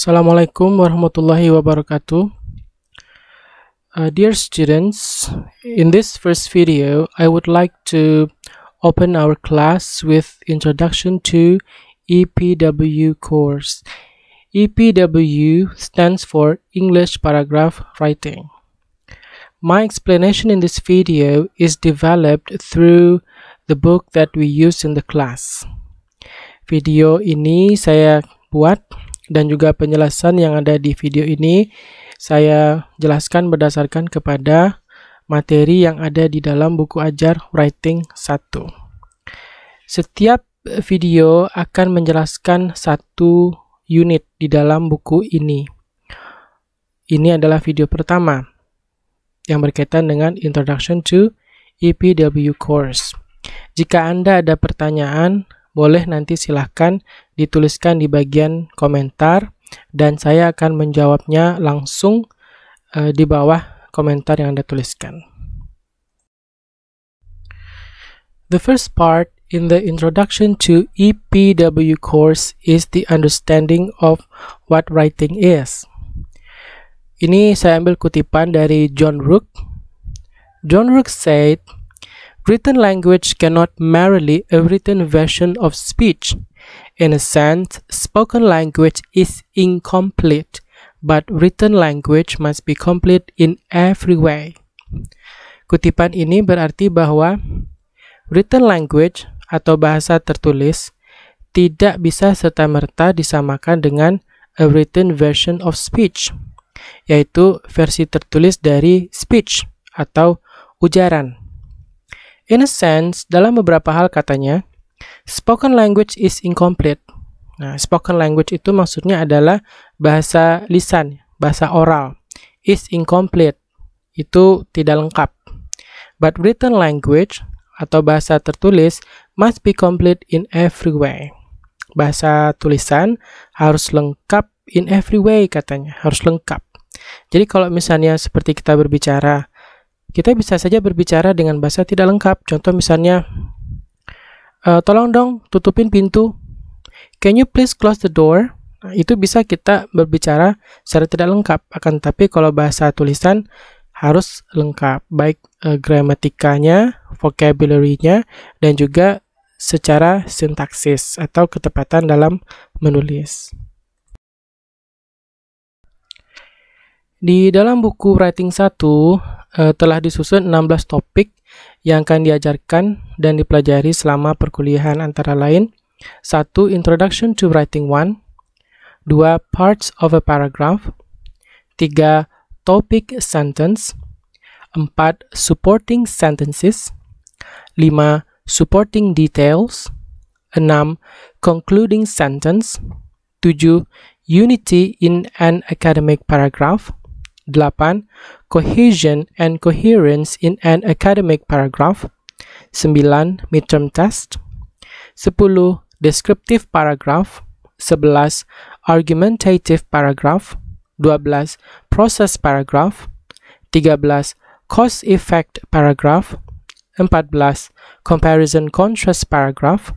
Assalamualaikum warahmatullahi wabarakatuh. Uh, dear students, in this first video, I would like to open our class with introduction to EPW course. EPW stands for English Paragraph Writing. My explanation in this video is developed through the book that we use in the class. Video ini saya buat dan juga penjelasan yang ada di video ini saya jelaskan berdasarkan kepada materi yang ada di dalam buku ajar writing 1. Setiap video akan menjelaskan satu unit di dalam buku ini. Ini adalah video pertama yang berkaitan dengan Introduction to EPW Course. Jika Anda ada pertanyaan, boleh nanti silahkan dituliskan di bagian komentar dan saya akan menjawabnya langsung e, di bawah komentar yang Anda tuliskan. The first part in the introduction to EPW course is the understanding of what writing is. Ini saya ambil kutipan dari John Rook. John Rook said, Written language cannot merely a written version of speech. In a sense, spoken language is incomplete, but written language must be complete in every way. Kutipan ini berarti bahwa written language atau bahasa tertulis tidak bisa serta-merta disamakan dengan a written version of speech, yaitu versi tertulis dari speech atau ujaran. In a sense, dalam beberapa hal katanya, spoken language is incomplete. Nah, spoken language itu maksudnya adalah bahasa lisan, bahasa oral. Is incomplete. Itu tidak lengkap. But written language atau bahasa tertulis must be complete in every way. Bahasa tulisan harus lengkap in every way katanya, harus lengkap. Jadi kalau misalnya seperti kita berbicara kita bisa saja berbicara dengan bahasa tidak lengkap. Contoh misalnya, e, tolong dong tutupin pintu. Can you please close the door? Nah, itu bisa kita berbicara secara tidak lengkap. Akan tapi kalau bahasa tulisan harus lengkap, baik e, gramatikanya, vocabulary-nya, dan juga secara sintaksis atau ketepatan dalam menulis. Di dalam buku Writing 1, e, telah disusun 16 topik yang akan diajarkan dan dipelajari selama perkuliahan antara lain 1. Introduction to Writing 1 2. Parts of a Paragraph 3. Topic Sentence 4. Supporting Sentences 5. Supporting Details 6. Concluding Sentence 7. Unity in an Academic Paragraph 8. Cohesion and coherence in an academic paragraph 9. Midterm test 10. Descriptive paragraph 11. Argumentative paragraph 12. Process paragraph 13. cost effect paragraph 14. Comparison contrast paragraph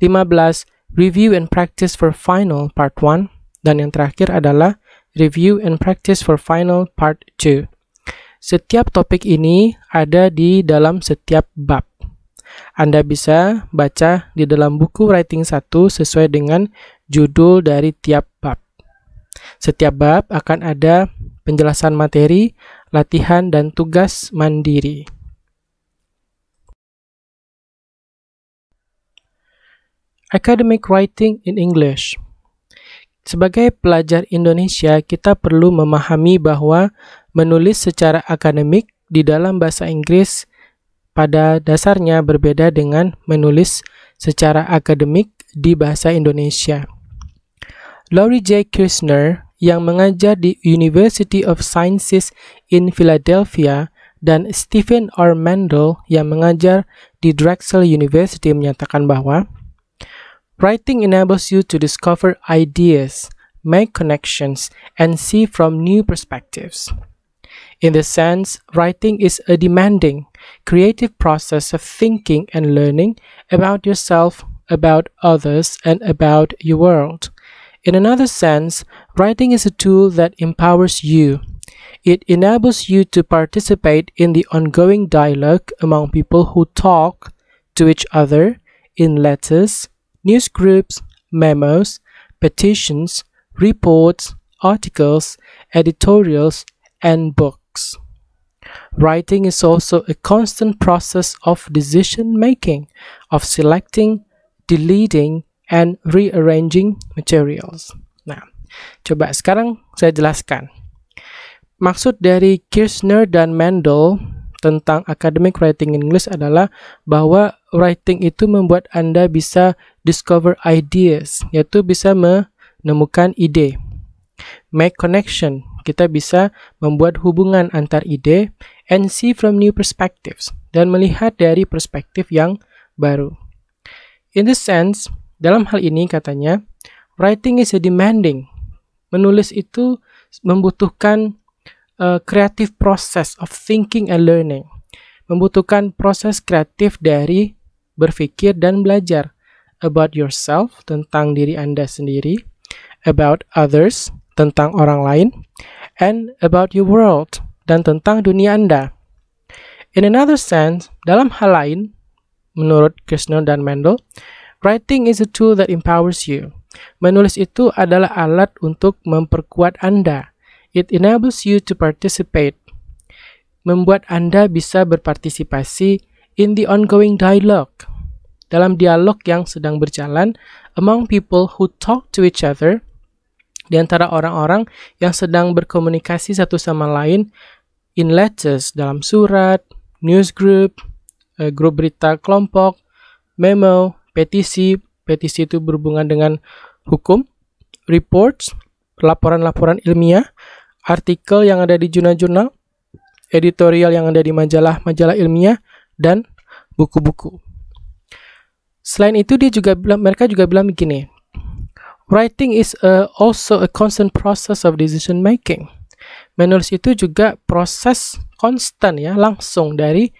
15. Review and practice for final part 1 dan yang terakhir adalah Review and Practice for Final Part 2. Setiap topik ini ada di dalam setiap bab. Anda bisa baca di dalam buku Writing 1 sesuai dengan judul dari tiap bab. Setiap bab akan ada penjelasan materi, latihan, dan tugas mandiri. Academic Writing in English sebagai pelajar Indonesia, kita perlu memahami bahwa menulis secara akademik di dalam bahasa Inggris pada dasarnya berbeda dengan menulis secara akademik di bahasa Indonesia. Laurie J. Kirchner, yang mengajar di University of Sciences in Philadelphia dan Stephen R. Mandel yang mengajar di Drexel University menyatakan bahwa Writing enables you to discover ideas, make connections, and see from new perspectives. In this sense, writing is a demanding, creative process of thinking and learning about yourself, about others, and about your world. In another sense, writing is a tool that empowers you. It enables you to participate in the ongoing dialogue among people who talk to each other in letters, newsgroups, memos, petitions, reports, articles, editorials, and books. Writing is also a constant process of decision making, of selecting, deleting, and rearranging materials. Nah, coba sekarang saya jelaskan. Maksud dari Kirchner dan Mendel tentang academic writing English adalah bahwa writing itu membuat Anda bisa discover ideas, yaitu bisa menemukan ide. Make connection, kita bisa membuat hubungan antar ide and see from new perspectives dan melihat dari perspektif yang baru. In this sense, dalam hal ini katanya, writing is a demanding. Menulis itu membutuhkan a eh, creative process of thinking and learning membutuhkan proses kreatif dari berpikir dan belajar about yourself, tentang diri Anda sendiri, about others, tentang orang lain, and about your world, dan tentang dunia Anda. In another sense, dalam hal lain, menurut Krishna dan Mendel, writing is a tool that empowers you. Menulis itu adalah alat untuk memperkuat Anda. It enables you to participate. Membuat Anda bisa berpartisipasi in the ongoing dialogue, dalam dialog yang sedang berjalan among people who talk to each other, di antara orang-orang yang sedang berkomunikasi satu sama lain in letters, dalam surat, news group, eh, grup berita kelompok, memo, petisi, petisi itu berhubungan dengan hukum, reports, laporan-laporan ilmiah, artikel yang ada di jurnal-jurnal, editorial yang ada di majalah-majalah ilmiah, dan buku-buku. Selain itu dia juga bilang, mereka juga bilang begini. Writing is a, uh, also a constant process of decision making. Menulis itu juga proses konstan ya, langsung dari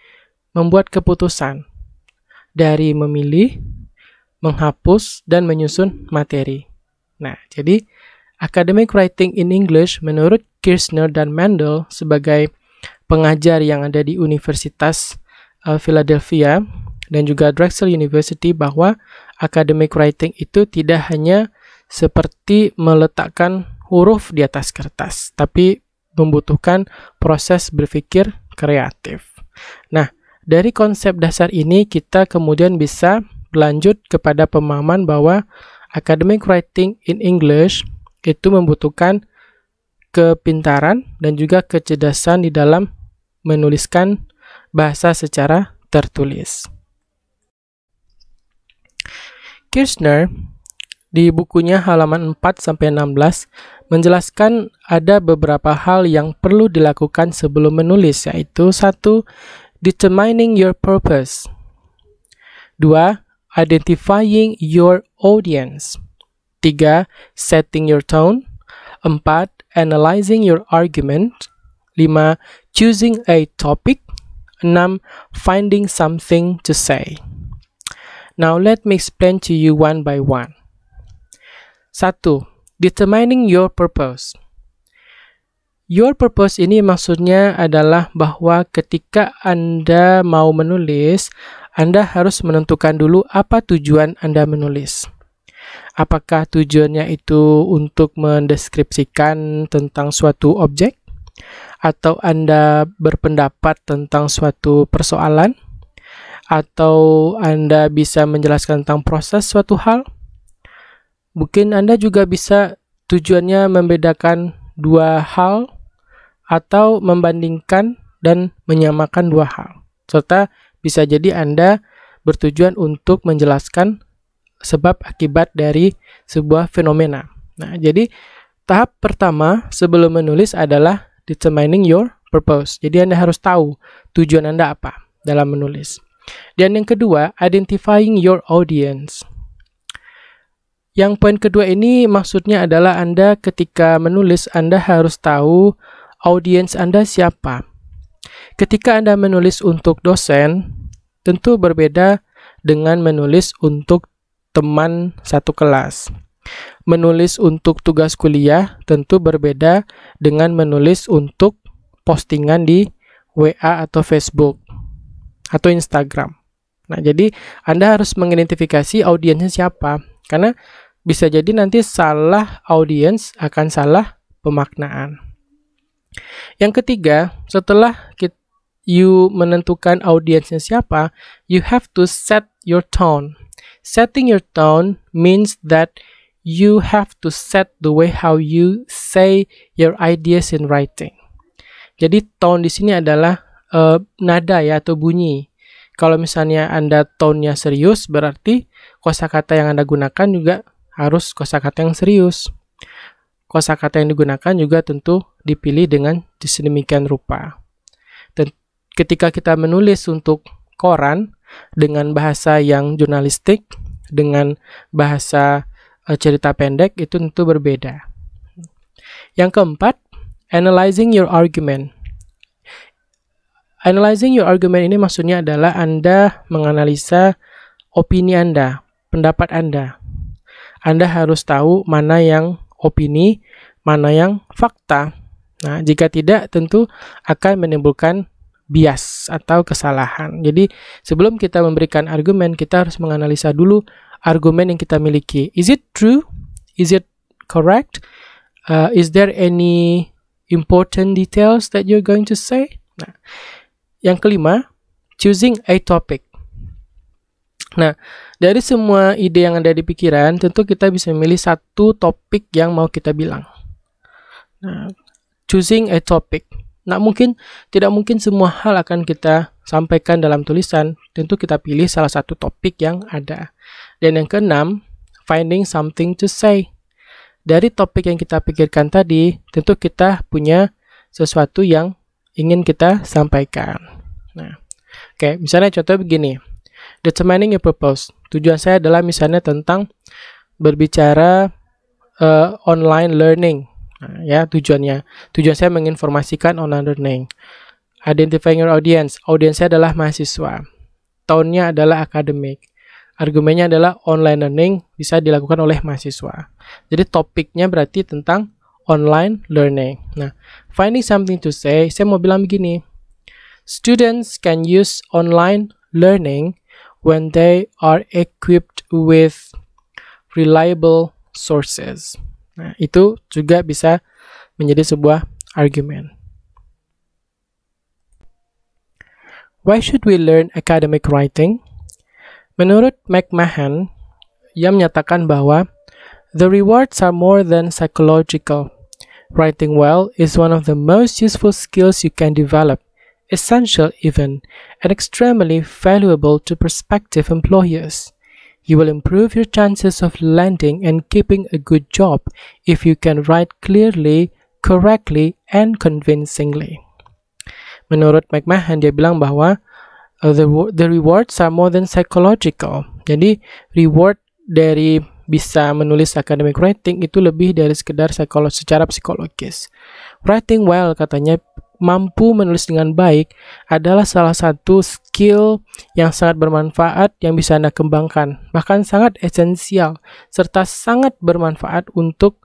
membuat keputusan. Dari memilih, menghapus dan menyusun materi. Nah, jadi academic writing in English menurut Kirchner dan Mendel sebagai pengajar yang ada di Universitas Eh, Philadelphia dan juga Drexel University bahwa academic writing itu tidak hanya seperti meletakkan huruf di atas kertas, tapi membutuhkan proses berpikir kreatif. Nah, dari konsep dasar ini kita kemudian bisa berlanjut kepada pemahaman bahwa academic writing in English itu membutuhkan kepintaran dan juga kecerdasan di dalam menuliskan bahasa secara tertulis. Kirchner di bukunya halaman 4 sampai 16 menjelaskan ada beberapa hal yang perlu dilakukan sebelum menulis yaitu 1. determining your purpose. 2. identifying your audience. 3. setting your tone. 4. analyzing your argument. 5. choosing a topic. 6. Finding something to say. Now let me explain to you one by one. Satu, Determining your purpose. Your purpose ini maksudnya adalah bahwa ketika Anda mau menulis, Anda harus menentukan dulu apa tujuan Anda menulis. Apakah tujuannya itu untuk mendeskripsikan tentang suatu objek, atau Anda berpendapat tentang suatu persoalan, atau Anda bisa menjelaskan tentang proses suatu hal. Mungkin Anda juga bisa tujuannya membedakan dua hal atau membandingkan dan menyamakan dua hal. Serta bisa jadi Anda bertujuan untuk menjelaskan sebab akibat dari sebuah fenomena. Nah, jadi tahap pertama sebelum menulis adalah determining your purpose. Jadi Anda harus tahu tujuan Anda apa dalam menulis. Dan yang kedua, identifying your audience. Yang poin kedua ini maksudnya adalah Anda ketika menulis Anda harus tahu audience Anda siapa. Ketika Anda menulis untuk dosen, tentu berbeda dengan menulis untuk teman satu kelas menulis untuk tugas kuliah tentu berbeda dengan menulis untuk postingan di WA atau Facebook atau Instagram. Nah, jadi Anda harus mengidentifikasi audiensnya siapa karena bisa jadi nanti salah audiens akan salah pemaknaan. Yang ketiga, setelah kita, you menentukan audiensnya siapa, you have to set your tone. Setting your tone means that you have to set the way how you say your ideas in writing. Jadi tone di sini adalah uh, nada ya atau bunyi. Kalau misalnya Anda tone-nya serius berarti kosakata yang Anda gunakan juga harus kosakata yang serius. Kosakata yang digunakan juga tentu dipilih dengan sedemikian rupa. Dan ketika kita menulis untuk koran dengan bahasa yang jurnalistik, dengan bahasa Eh, cerita pendek itu tentu berbeda. Yang keempat, analyzing your argument. Analyzing your argument ini maksudnya adalah Anda menganalisa opini Anda, pendapat Anda. Anda harus tahu mana yang opini, mana yang fakta. Nah, jika tidak tentu akan menimbulkan bias atau kesalahan. Jadi, sebelum kita memberikan argumen, kita harus menganalisa dulu argumen yang kita miliki. Is it true? Is it correct? Uh, is there any important details that you're going to say? Nah, yang kelima, choosing a topic. Nah, dari semua ide yang ada di pikiran, tentu kita bisa memilih satu topik yang mau kita bilang. Nah, choosing a topic. Nah, mungkin tidak mungkin semua hal akan kita sampaikan dalam tulisan. Tentu kita pilih salah satu topik yang ada. Dan yang keenam, finding something to say. Dari topik yang kita pikirkan tadi, tentu kita punya sesuatu yang ingin kita sampaikan. Nah, oke, okay, misalnya contoh begini. Determining your purpose. Tujuan saya adalah misalnya tentang berbicara uh, online learning. Nah, ya, tujuannya. Tujuan saya menginformasikan online learning. Identifying your audience. Audience saya adalah mahasiswa. Tahunnya adalah akademik Argumennya adalah online learning bisa dilakukan oleh mahasiswa. Jadi topiknya berarti tentang online learning. Nah, finding something to say, saya mau bilang begini. Students can use online learning when they are equipped with reliable sources. Nah, itu juga bisa menjadi sebuah argumen. Why should we learn academic writing? Menurut McMahon, ia menyatakan bahwa the rewards are more than psychological. Writing well is one of the most useful skills you can develop, essential even, and extremely valuable to prospective employers. You will improve your chances of landing and keeping a good job if you can write clearly, correctly, and convincingly. Menurut McMahon, dia bilang bahwa Eh, the, the rewards are more than psychological. Jadi reward dari bisa menulis academic writing itu lebih dari sekedar psikolog secara psikologis. Writing well katanya mampu menulis dengan baik adalah salah satu skill yang sangat bermanfaat yang bisa Anda kembangkan, bahkan sangat esensial serta sangat bermanfaat untuk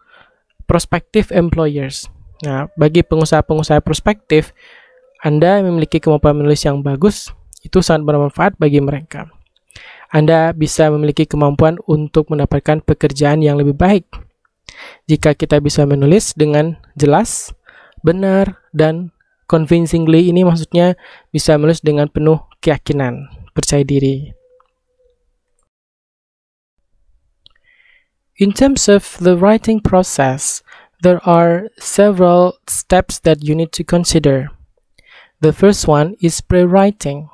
prospective employers. Nah, bagi pengusaha-pengusaha prospektif, Anda memiliki kemampuan menulis yang bagus, itu sangat bermanfaat bagi mereka. Anda bisa memiliki kemampuan untuk mendapatkan pekerjaan yang lebih baik. Jika kita bisa menulis dengan jelas, benar, dan convincingly ini maksudnya bisa menulis dengan penuh keyakinan, percaya diri. In terms of the writing process, there are several steps that you need to consider. The first one is pre-writing.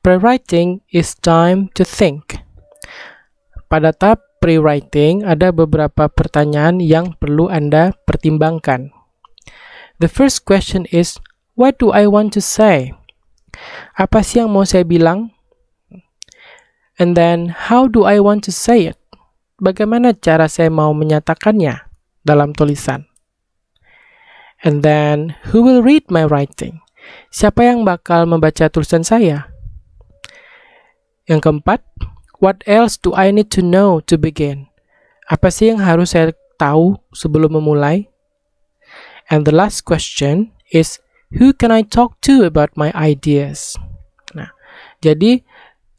Pre-writing is time to think. Pada tahap pre-writing, ada beberapa pertanyaan yang perlu Anda pertimbangkan. The first question is, what do I want to say? Apa sih yang mau saya bilang? And then, how do I want to say it? Bagaimana cara saya mau menyatakannya dalam tulisan? And then, who will read my writing? Siapa yang bakal membaca tulisan saya? Yang keempat, what else do I need to know to begin? Apa sih yang harus saya tahu sebelum memulai? And the last question is, who can I talk to about my ideas? Nah, jadi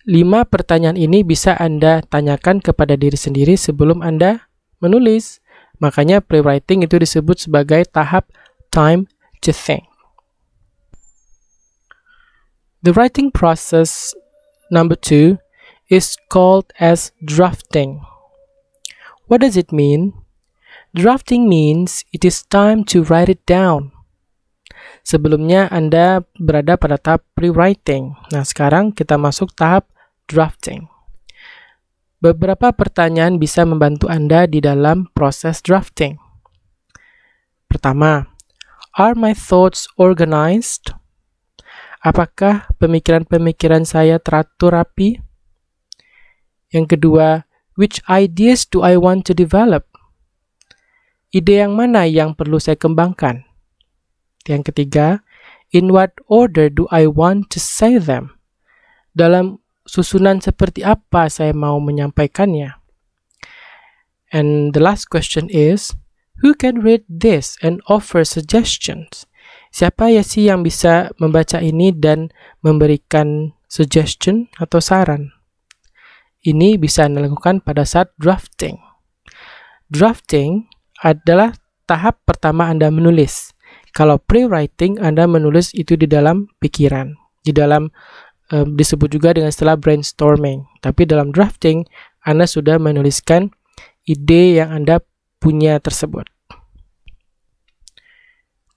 lima pertanyaan ini bisa Anda tanyakan kepada diri sendiri sebelum Anda menulis. Makanya pre-writing itu disebut sebagai tahap time to think. The writing process Number two is called as drafting. What does it mean? Drafting means it is time to write it down. Sebelumnya Anda berada pada tahap pre-writing. Nah, sekarang kita masuk tahap drafting. Beberapa pertanyaan bisa membantu Anda di dalam proses drafting. Pertama, are my thoughts organized? Apakah pemikiran-pemikiran saya teratur rapi? Yang kedua, which ideas do I want to develop? Ide yang mana yang perlu saya kembangkan? Yang ketiga, in what order do I want to say them? Dalam susunan seperti apa saya mau menyampaikannya? And the last question is, who can read this and offer suggestions? Siapa ya sih yang bisa membaca ini dan memberikan suggestion atau saran? Ini bisa Anda lakukan pada saat drafting. Drafting adalah tahap pertama Anda menulis. Kalau pre-writing, Anda menulis itu di dalam pikiran, di dalam um, disebut juga dengan setelah brainstorming. Tapi dalam drafting, Anda sudah menuliskan ide yang Anda punya tersebut.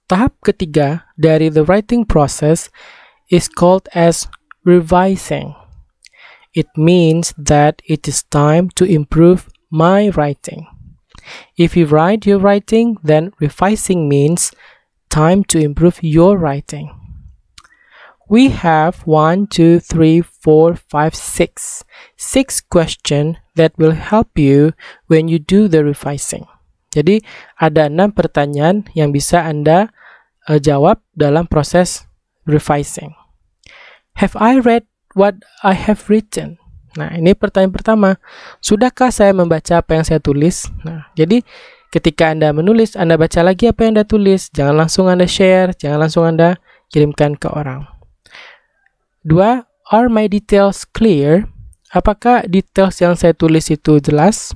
Tahap ketiga dari the writing process is called as revising. It means that it is time to improve my writing. If you write your writing, then revising means time to improve your writing. We have one, two, three, four, five, six, six questions that will help you when you do the revising. Jadi ada enam pertanyaan yang bisa Anda uh, jawab dalam proses revising. Have I read what I have written? Nah, ini pertanyaan pertama. Sudahkah saya membaca apa yang saya tulis? Nah, jadi ketika Anda menulis, Anda baca lagi apa yang Anda tulis. Jangan langsung Anda share, jangan langsung Anda kirimkan ke orang. Dua, are my details clear? Apakah details yang saya tulis itu jelas?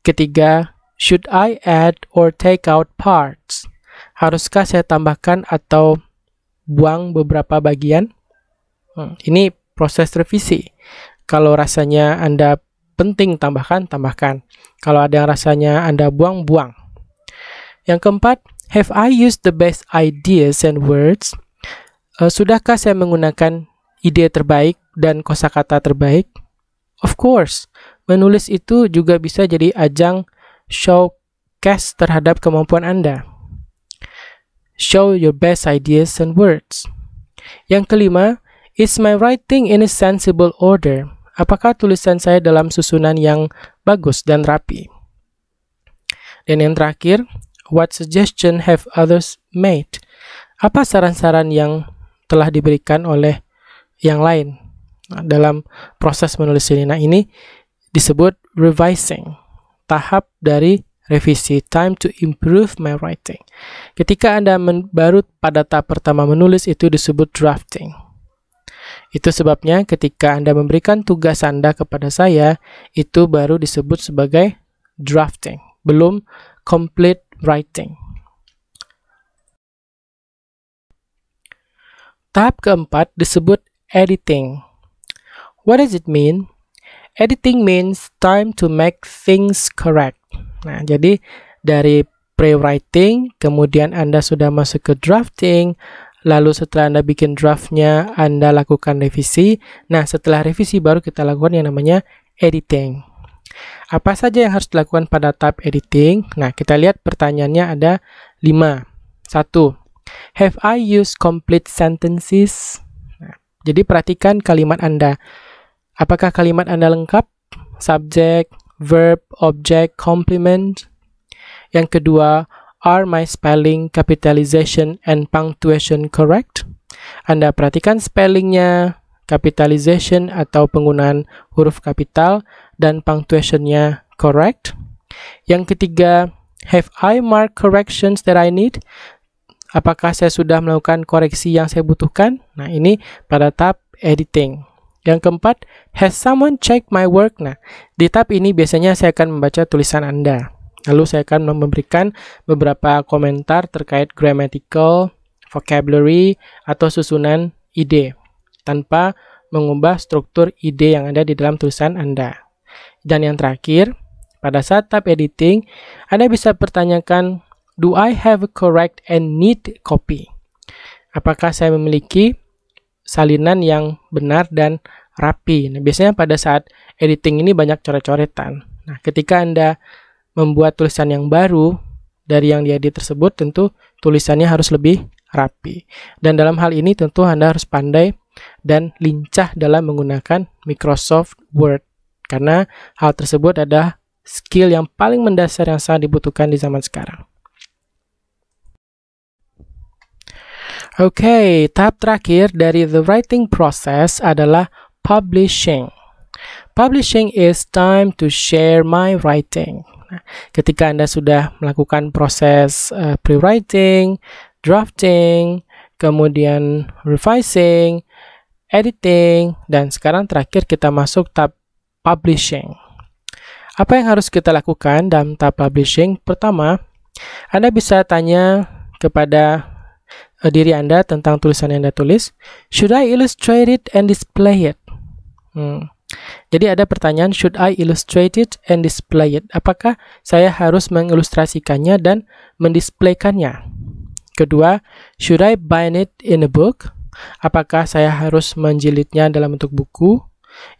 Ketiga, Should I add or take out parts? Haruskah saya tambahkan atau buang beberapa bagian? Hmm, ini proses revisi. Kalau rasanya Anda penting tambahkan, tambahkan. Kalau ada yang rasanya Anda buang, buang. Yang keempat, have I used the best ideas and words? Uh, sudahkah saya menggunakan ide terbaik dan kosakata terbaik? Of course, menulis itu juga bisa jadi ajang showcase terhadap kemampuan Anda. Show your best ideas and words. Yang kelima, is my writing in a sensible order? Apakah tulisan saya dalam susunan yang bagus dan rapi? Dan yang terakhir, what suggestion have others made? Apa saran-saran yang telah diberikan oleh yang lain nah, dalam proses menulis ini? Nah, ini disebut revising tahap dari revisi time to improve my writing. Ketika Anda baru pada tahap pertama menulis itu disebut drafting. Itu sebabnya ketika Anda memberikan tugas Anda kepada saya, itu baru disebut sebagai drafting, belum complete writing. Tahap keempat disebut editing. What does it mean? editing means time to make things correct. Nah, jadi dari pre-writing, kemudian Anda sudah masuk ke drafting, lalu setelah Anda bikin draftnya, Anda lakukan revisi. Nah, setelah revisi baru kita lakukan yang namanya editing. Apa saja yang harus dilakukan pada tahap editing? Nah, kita lihat pertanyaannya ada 5. 1. Have I used complete sentences? Nah, jadi perhatikan kalimat Anda Apakah kalimat Anda lengkap? Subject, verb, object, complement. Yang kedua, are my spelling, capitalization, and punctuation correct? Anda perhatikan spellingnya, capitalization atau penggunaan huruf kapital, dan punctuationnya correct. Yang ketiga, have I marked corrections that I need? Apakah saya sudah melakukan koreksi yang saya butuhkan? Nah, ini pada tab editing. Yang keempat, has someone checked my work? Nah, di tab ini biasanya saya akan membaca tulisan Anda. Lalu saya akan memberikan beberapa komentar terkait grammatical, vocabulary, atau susunan ide tanpa mengubah struktur ide yang ada di dalam tulisan Anda. Dan yang terakhir, pada saat tab editing, Anda bisa pertanyakan, do I have a correct and neat copy? Apakah saya memiliki salinan yang benar dan rapi. Nah, biasanya pada saat editing ini banyak coret-coretan. Nah, ketika Anda membuat tulisan yang baru dari yang diedit tersebut, tentu tulisannya harus lebih rapi. Dan dalam hal ini tentu Anda harus pandai dan lincah dalam menggunakan Microsoft Word. Karena hal tersebut adalah skill yang paling mendasar yang sangat dibutuhkan di zaman sekarang. okay, tahap terakhir dari the writing process adalah publishing. Publishing is time to share my writing. Nah, ketika Anda sudah melakukan proses uh, pre-writing, drafting, kemudian revising, editing, dan sekarang terakhir kita masuk tahap publishing. Apa yang harus kita lakukan dalam tahap publishing? Pertama, Anda bisa tanya kepada Eh, diri Anda tentang tulisan yang Anda tulis. Should I illustrate it and display it? Hmm. Jadi ada pertanyaan, should I illustrate it and display it? Apakah saya harus mengilustrasikannya dan mendisplaykannya? Kedua, should I bind it in a book? Apakah saya harus menjilidnya dalam bentuk buku?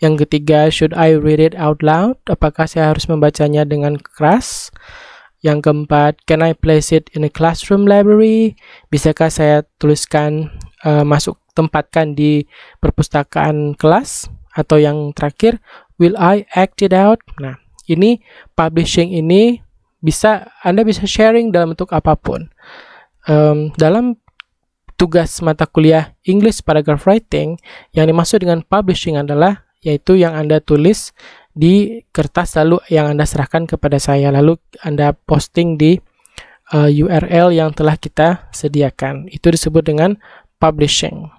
Yang ketiga, should I read it out loud? Apakah saya harus membacanya dengan keras? Yang keempat, can I place it in a classroom library? Bisakah saya tuliskan uh, masuk tempatkan di perpustakaan kelas? Atau yang terakhir, will I act it out? Nah, ini publishing ini bisa Anda bisa sharing dalam bentuk apapun. Um, dalam tugas mata kuliah English Paragraph Writing yang dimaksud dengan publishing adalah yaitu yang Anda tulis di kertas lalu yang Anda serahkan kepada saya lalu Anda posting di uh, eh, URL yang telah kita sediakan. Itu disebut dengan publishing.